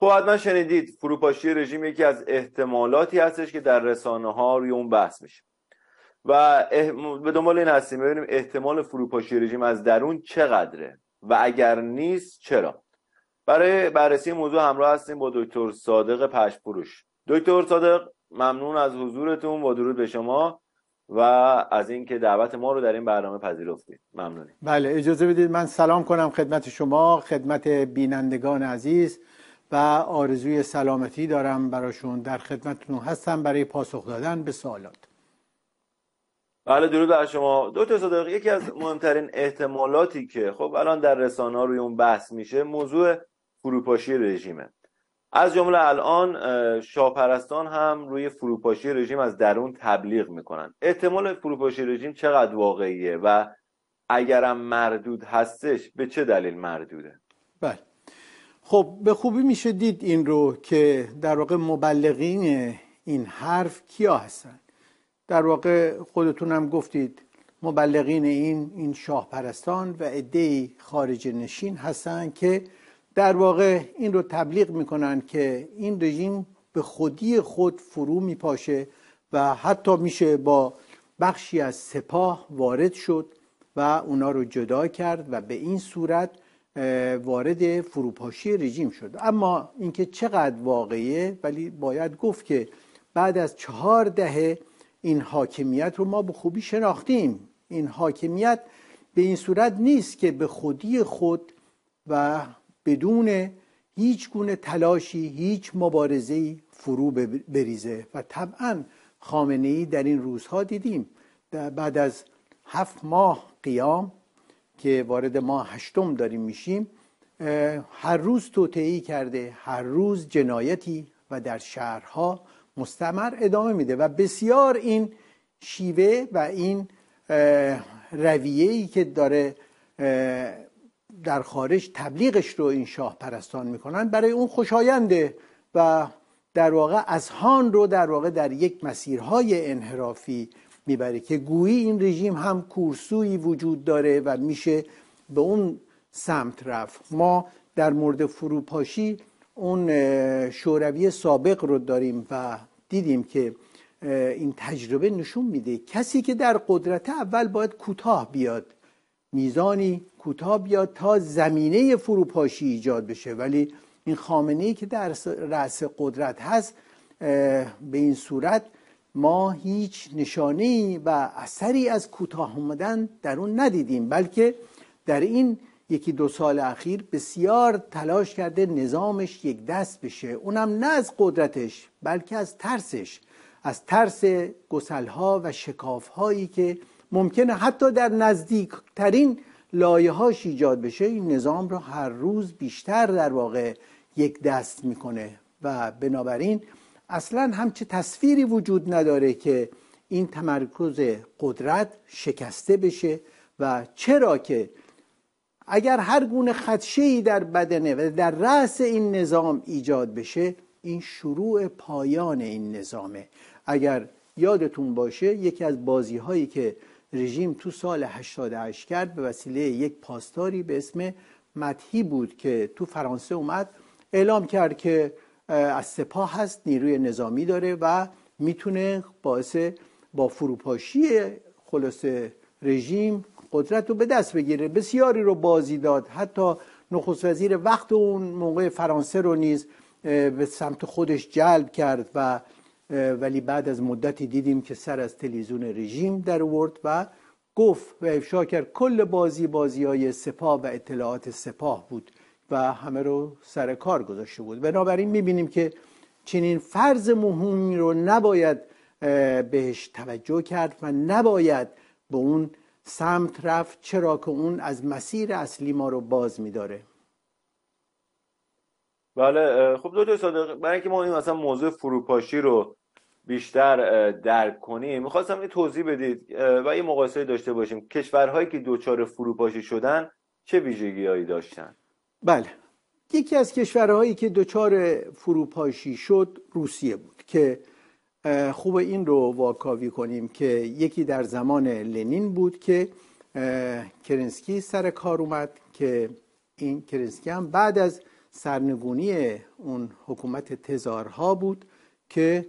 خب حتما شنیدید فروپاشی رژیم یکی از احتمالاتی هستش که در رسانه ها روی اون بحث میشه و به دنبال این هستیم ببینیم احتمال فروپاشی رژیم از درون چقدره و اگر نیست چرا برای بررسی موضوع همراه هستیم با دکتر صادق پشپروش دکتر صادق ممنون از حضورتون و درود به شما و از اینکه دعوت ما رو در این برنامه پذیرفتید ممنونی بله اجازه بدید من سلام کنم خدمت شما خدمت بینندگان عزیز و آرزوی سلامتی دارم براشون در خدمتتون هستم برای پاسخ دادن به سوالات بله درود بر شما دو تا یکی از مهمترین احتمالاتی که خب الان در رسانه روی اون بحث میشه موضوع فروپاشی رژیمه از جمله الان شاپرستان هم روی فروپاشی رژیم از درون تبلیغ میکنن احتمال فروپاشی رژیم چقدر واقعیه و اگرم مردود هستش به چه دلیل مردوده بله خب به خوبی میشه دید این رو که در واقع مبلغین این حرف کیا هستن در واقع هم گفتید مبلغین این این شاه پرستان و عده خارج نشین هستند که در واقع این رو تبلیغ میکنن که این رژیم به خودی خود فرو میپاشه و حتی میشه با بخشی از سپاه وارد شد و اونا رو جدا کرد و به این صورت وارد فروپاشی رژیم شد اما اینکه چقدر واقعیه ولی باید گفت که بعد از چهار دهه این حاکمیت رو ما به خوبی شناختیم این حاکمیت به این صورت نیست که به خودی خود و بدون هیچ گونه تلاشی هیچ مبارزه‌ای فرو بریزه و طبعا خامنه ای در این روزها دیدیم بعد از هفت ماه قیام که وارد ما هشتم داریم میشیم هر روز توطعی کرده هر روز جنایتی و در شهرها مستمر ادامه میده و بسیار این شیوه و این رویه که داره در خارج تبلیغش رو این شاه پرستان میکنن برای اون خوشاینده و در واقع هان رو در واقع در یک مسیرهای انحرافی میبره که گویی این رژیم هم کورسویی وجود داره و میشه به اون سمت رفت ما در مورد فروپاشی اون شوروی سابق رو داریم و دیدیم که این تجربه نشون میده کسی که در قدرت اول باید کوتاه بیاد میزانی کوتاه بیاد تا زمینه فروپاشی ایجاد بشه ولی این خامنه ای که در رأس قدرت هست به این صورت ما هیچ نشانی و اثری از کوتاه در اون ندیدیم بلکه در این یکی دو سال اخیر بسیار تلاش کرده نظامش یک دست بشه اونم نه از قدرتش بلکه از ترسش از ترس گسلها و شکافهایی که ممکنه حتی در نزدیکترین لایه ایجاد بشه این نظام رو هر روز بیشتر در واقع یک دست میکنه و بنابراین اصلا همچه تصویری وجود نداره که این تمرکز قدرت شکسته بشه و چرا که اگر هر گونه خدشه در بدنه و در رأس این نظام ایجاد بشه این شروع پایان این نظامه اگر یادتون باشه یکی از بازی هایی که رژیم تو سال 88 کرد به وسیله یک پاستاری به اسم متهی بود که تو فرانسه اومد اعلام کرد که از سپاه هست نیروی نظامی داره و میتونه باعث با فروپاشی خلاصه رژیم قدرت رو به دست بگیره بسیاری رو بازی داد حتی نخست وزیر وقت اون موقع فرانسه رو نیز به سمت خودش جلب کرد و ولی بعد از مدتی دیدیم که سر از تلویزیون رژیم در ورد و گفت و افشا کرد کل بازی بازی های سپاه و اطلاعات سپاه بود و همه رو سر کار گذاشته بود بنابراین میبینیم که چنین فرض مهمی رو نباید بهش توجه کرد و نباید به اون سمت رفت چرا که اون از مسیر اصلی ما رو باز میداره بله خب دکتر صادق برای اینکه ما این مثلا موضوع فروپاشی رو بیشتر درک کنیم میخواستم یه توضیح بدید و یه مقایسه داشته باشیم کشورهایی که دوچار فروپاشی شدن چه ویژگیهایی داشتن بله یکی از کشورهایی که دچار فروپاشی شد روسیه بود که خوب این رو واکاوی کنیم که یکی در زمان لنین بود که کرنسکی سر کار اومد که این کرنسکی هم بعد از سرنگونی اون حکومت تزارها بود که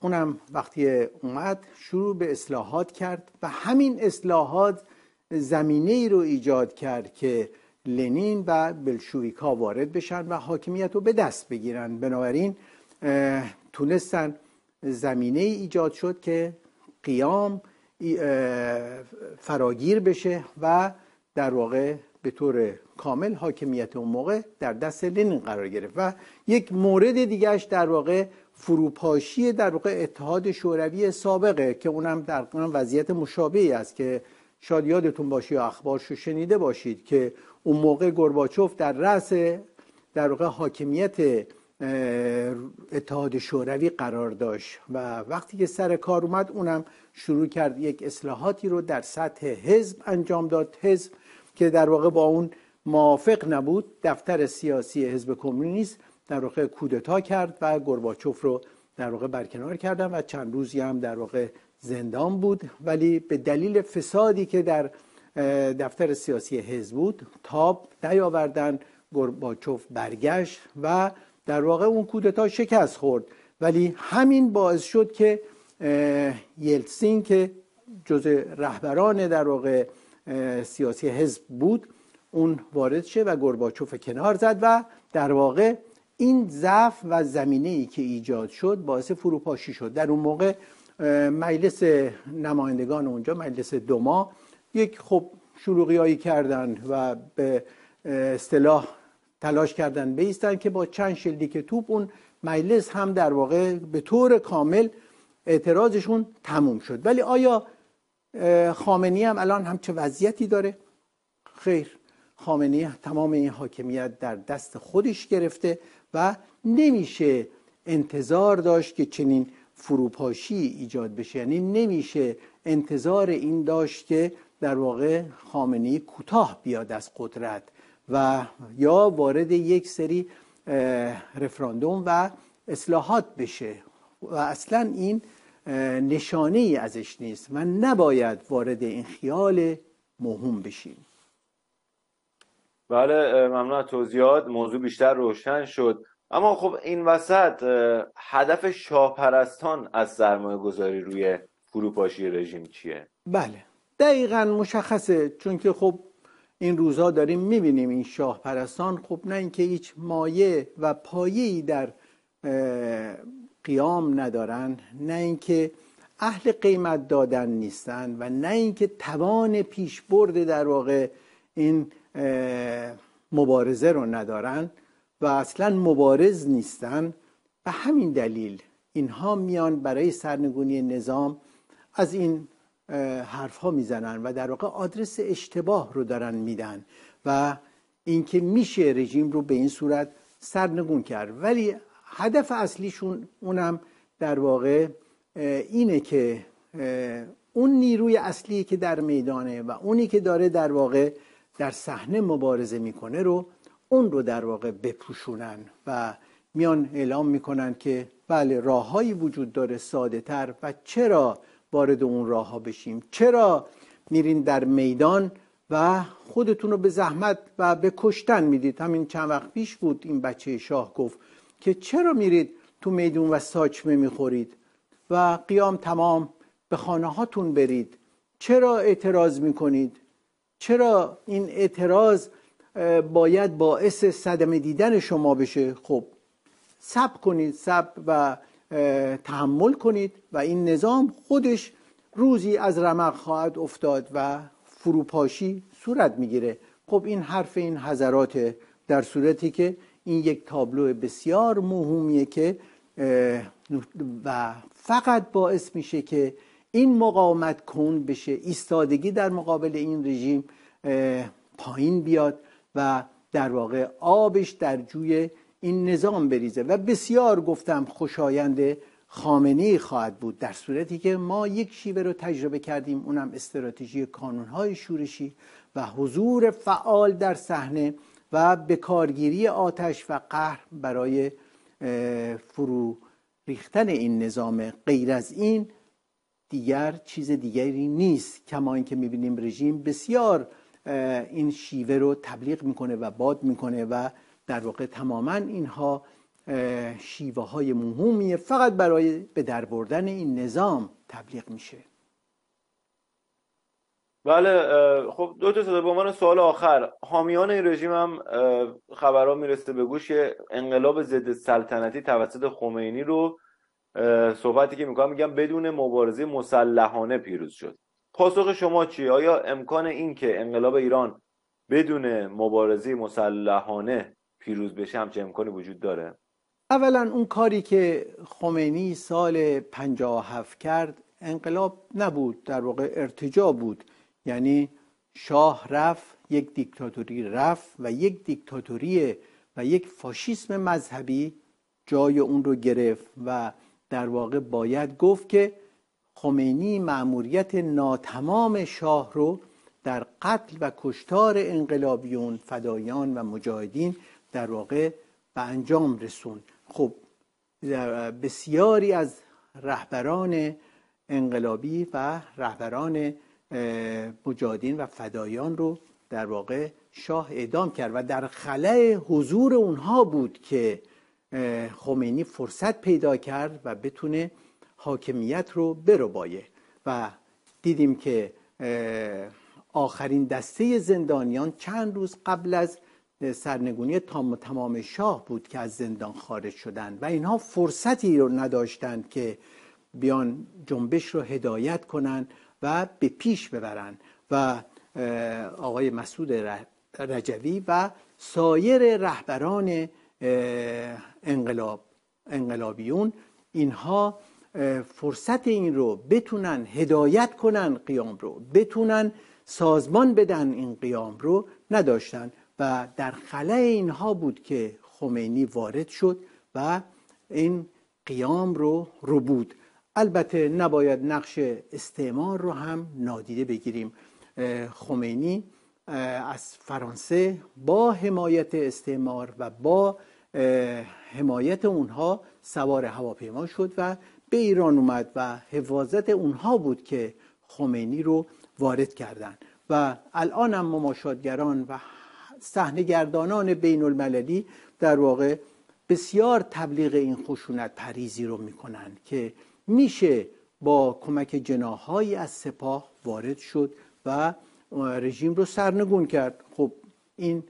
اونم وقتی اومد شروع به اصلاحات کرد و همین اصلاحات زمینه ای رو ایجاد کرد که لنین و بلشویکا وارد بشن و حاکمیت رو به دست بگیرن بنابراین تونستن زمینه ای ایجاد شد که قیام فراگیر بشه و در واقع به طور کامل حاکمیت اون موقع در دست لنین قرار گرفت و یک مورد دیگهش در واقع فروپاشی در واقع اتحاد شوروی سابقه که اونم در وضعیت مشابهی است که شاید یادتون باشه یا اخبارش رو شنیده باشید که اون موقع گرباچوف در رأس در واقع حاکمیت اتحاد شوروی قرار داشت و وقتی که سر کار اومد اونم شروع کرد یک اصلاحاتی رو در سطح حزب انجام داد حزب که در واقع با اون موافق نبود دفتر سیاسی حزب کمونیست در واقع کودتا کرد و گرباچوف رو در واقع برکنار کردن و چند روزی هم در واقع زندان بود ولی به دلیل فسادی که در دفتر سیاسی حزب بود تاب نیاوردن گرباچوف برگشت و در واقع اون کودتا شکست خورد ولی همین باعث شد که یلسین که جز رهبران در واقع سیاسی حزب بود اون وارد شه و گرباچوف کنار زد و در واقع این ضعف و زمینه ای که ایجاد شد باعث فروپاشی شد در اون موقع مجلس نمایندگان اونجا مجلس دوما یک خب شلوغیایی کردن و به اصطلاح تلاش کردن بیستن که با چند شلیک توپ اون مجلس هم در واقع به طور کامل اعتراضشون تموم شد ولی آیا خامنی هم الان همچه وضعیتی داره؟ خیر خامنی تمام این حاکمیت در دست خودش گرفته و نمیشه انتظار داشت که چنین فروپاشی ایجاد بشه یعنی نمیشه انتظار این داشت که در واقع خامنی کوتاه بیاد از قدرت و یا وارد یک سری رفراندوم و اصلاحات بشه و اصلا این نشانه ای ازش نیست و نباید وارد این خیال مهم بشیم بله ممنون توضیحات موضوع بیشتر روشن شد اما خب این وسط هدف شاهپرستان از سرمایه گذاری روی فروپاشی رژیم چیه؟ بله دقیقا مشخصه چون که خب این روزها داریم میبینیم این شاه پرستان خب نه اینکه هیچ مایه و پایه‌ای در قیام ندارن نه اینکه اهل قیمت دادن نیستن و نه اینکه توان پیشبرد در واقع این مبارزه رو ندارن و اصلا مبارز نیستن به همین دلیل اینها میان برای سرنگونی نظام از این حرف ها میزنن و در واقع آدرس اشتباه رو دارن میدن و اینکه میشه رژیم رو به این صورت سرنگون کرد ولی هدف اصلیشون اونم در واقع اینه که اون نیروی اصلی که در میدانه و اونی که داره در واقع در صحنه مبارزه میکنه رو اون رو در واقع بپوشونن و میان اعلام میکنن که بله راههایی وجود داره ساده تر و چرا وارد اون راه ها بشیم چرا میرین در میدان و خودتون رو به زحمت و به کشتن میدید همین چند وقت پیش بود این بچه شاه گفت که چرا میرید تو میدون و ساچمه میخورید و قیام تمام به خانه هاتون برید چرا اعتراض میکنید چرا این اعتراض باید باعث صدمه دیدن شما بشه خب صبر کنید سب و تحمل کنید و این نظام خودش روزی از رمق خواهد افتاد و فروپاشی صورت میگیره خب این حرف این حضرات در صورتی که این یک تابلو بسیار مهمیه که و فقط باعث میشه که این مقاومت کند بشه ایستادگی در مقابل این رژیم پایین بیاد و در واقع آبش در جوی این نظام بریزه و بسیار گفتم خوشایند خامنه خواهد بود در صورتی که ما یک شیوه رو تجربه کردیم اونم استراتژی کانونهای شورشی و حضور فعال در صحنه و کارگیری آتش و قهر برای فرو ریختن این نظام غیر از این دیگر چیز دیگری نیست کما اینکه میبینیم رژیم بسیار این شیوه رو تبلیغ میکنه و باد میکنه و در واقع تماما اینها شیوه های مهمیه فقط برای به در بردن این نظام تبلیغ میشه بله خب دو تا به عنوان سوال آخر حامیان این رژیم هم خبرها میرسه به گوش انقلاب ضد سلطنتی توسط خمینی رو صحبتی که میکنم میگم بدون مبارزه مسلحانه پیروز شد پاسخ شما چیه آیا امکان این که انقلاب ایران بدون مبارزه مسلحانه پیروز بشه همچه امکانی وجود داره اولا اون کاری که خمینی سال 57 کرد انقلاب نبود در واقع ارتجا بود یعنی شاه رفت یک دیکتاتوری رفت و یک دیکتاتوری و یک فاشیسم مذهبی جای اون رو گرفت و در واقع باید گفت که خمینی معموریت ناتمام شاه رو در قتل و کشتار انقلابیون فدایان و مجاهدین در واقع به انجام رسون خب بسیاری از رهبران انقلابی و رهبران مجاهدین و فدایان رو در واقع شاه اعدام کرد و در خلع حضور اونها بود که خمینی فرصت پیدا کرد و بتونه حاکمیت رو برو و دیدیم که آخرین دسته زندانیان چند روز قبل از سرنگونی تام و تمام شاه بود که از زندان خارج شدند و اینها فرصتی رو نداشتند که بیان جنبش رو هدایت کنند و به پیش ببرند و آقای مسعود رجوی و سایر رهبران انقلاب انقلابیون اینها فرصت این رو بتونن هدایت کنن قیام رو بتونن سازمان بدن این قیام رو نداشتن و در خلع اینها بود که خمینی وارد شد و این قیام رو رو بود البته نباید نقش استعمار رو هم نادیده بگیریم خمینی از فرانسه با حمایت استعمار و با حمایت اونها سوار هواپیما شد و به ایران اومد و حفاظت اونها بود که خمینی رو وارد کردن و الان هم مماشادگران و صحنهگردانان بین المللی در واقع بسیار تبلیغ این خشونت پریزی رو میکنن که میشه با کمک جناهایی از سپاه وارد شد و رژیم رو سرنگون کرد خب این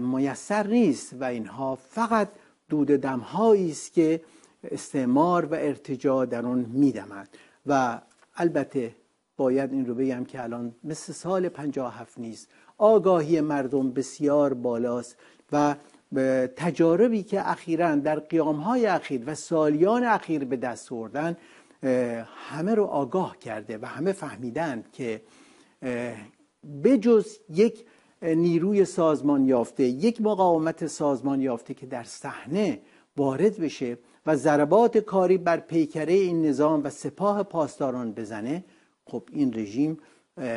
میسر نیست و اینها فقط دود دمهایی است که استعمار و ارتجاع در آن میدمد و البته باید این رو بگم که الان مثل سال 57 نیست آگاهی مردم بسیار بالاست و تجاربی که اخیرا در قیام های اخیر و سالیان اخیر به دست آوردن همه رو آگاه کرده و همه فهمیدند که بجز یک نیروی سازمان یافته یک مقاومت سازمان یافته که در صحنه وارد بشه و ضربات کاری بر پیکره این نظام و سپاه پاسداران بزنه خب این رژیم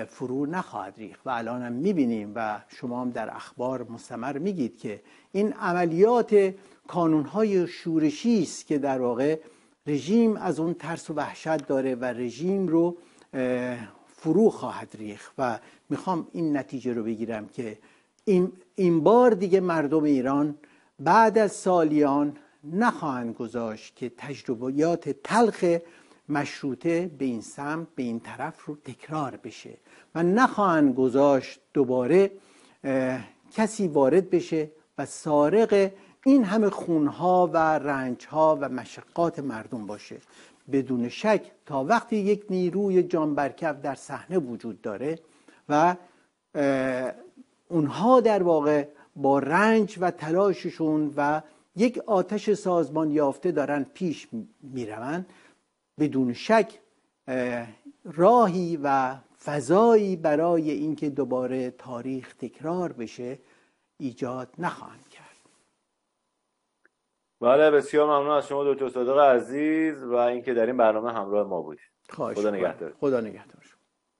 فرو نخواهد ریخت و الان هم میبینیم و شما هم در اخبار مستمر میگید که این عملیات کانونهای شورشی است که در واقع رژیم از اون ترس و وحشت داره و رژیم رو فرو خواهد ریخت و میخوام این نتیجه رو بگیرم که این, این بار دیگه مردم ایران بعد از سالیان نخواهند گذاشت که تجربیات تلخ مشروطه به این سمت به این طرف رو تکرار بشه و نخواهند گذاشت دوباره کسی وارد بشه و سارق این همه خونها و رنجها و مشقات مردم باشه بدون شک تا وقتی یک نیروی جانبرکف در صحنه وجود داره و اونها در واقع با رنج و تلاششون و یک آتش سازمان یافته دارن پیش میروند بدون شک راهی و فضایی برای اینکه دوباره تاریخ تکرار بشه ایجاد نخواهند کرد بله بسیار ممنون از شما دکتر صادق عزیز و اینکه در این برنامه همراه ما بودید خدا نگهدار خدا نگهدار